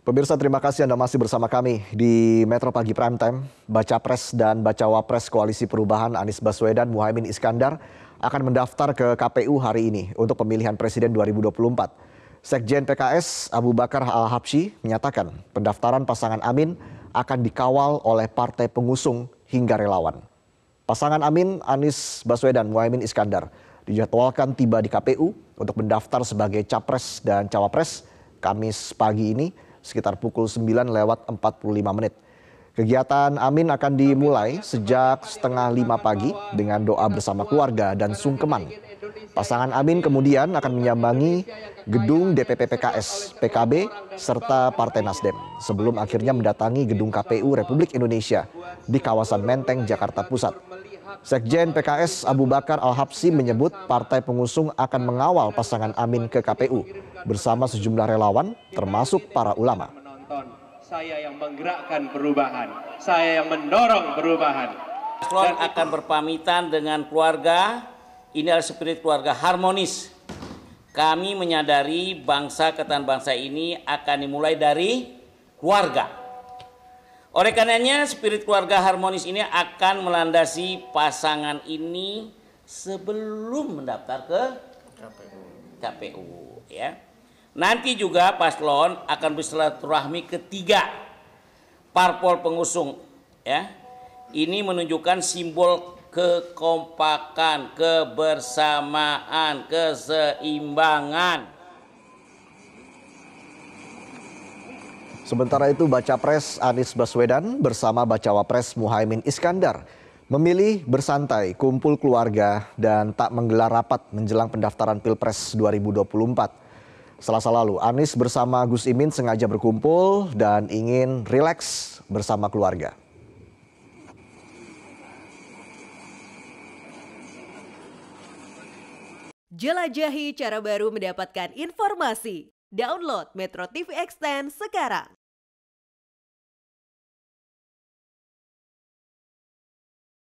Pemirsa terima kasih Anda masih bersama kami di Metro Pagi Prime Time. Baca Pres dan Baca Wapres Koalisi Perubahan Anies Baswedan Muhaimin Iskandar akan mendaftar ke KPU hari ini untuk pemilihan Presiden 2024. Sekjen PKS Abu Bakar Al-Habsyi menyatakan pendaftaran pasangan Amin akan dikawal oleh partai pengusung hingga relawan. Pasangan Amin Anies Baswedan Muhaimin Iskandar dijadwalkan tiba di KPU untuk mendaftar sebagai capres dan cawapres Kamis pagi ini sekitar pukul 9 lewat 45 menit. Kegiatan Amin akan dimulai sejak setengah lima pagi dengan doa bersama keluarga dan sungkeman. Pasangan Amin kemudian akan menyambangi gedung DPP PKS, PKB, serta Partai Nasdem sebelum akhirnya mendatangi gedung KPU Republik Indonesia di kawasan Menteng, Jakarta Pusat. Sekjen PKS Abu Bakar Al-Habsi menyebut partai pengusung akan mengawal pasangan Amin ke KPU bersama sejumlah relawan termasuk para ulama. Saya yang menggerakkan perubahan, saya yang mendorong perubahan. Dan akan berpamitan dengan keluarga, ini adalah spirit keluarga harmonis. Kami menyadari bangsa ketan bangsa ini akan dimulai dari keluarga. Oleh karenanya, spirit keluarga harmonis ini akan melandasi pasangan ini sebelum mendaftar ke KPU. KPU ya. Nanti juga paslon akan bersilaturahmi ketiga parpol pengusung ya. Ini menunjukkan simbol kekompakan, kebersamaan, keseimbangan. Sementara itu Baca Pres Anies Baswedan bersama Baca Wapres Muhaymin Iskandar memilih bersantai, kumpul keluarga, dan tak menggelar rapat menjelang pendaftaran Pilpres 2024. Selasa lalu, Anies bersama Gus Imin sengaja berkumpul dan ingin rileks bersama keluarga. Jelajahi cara baru mendapatkan informasi. Download Metro TV Extend sekarang.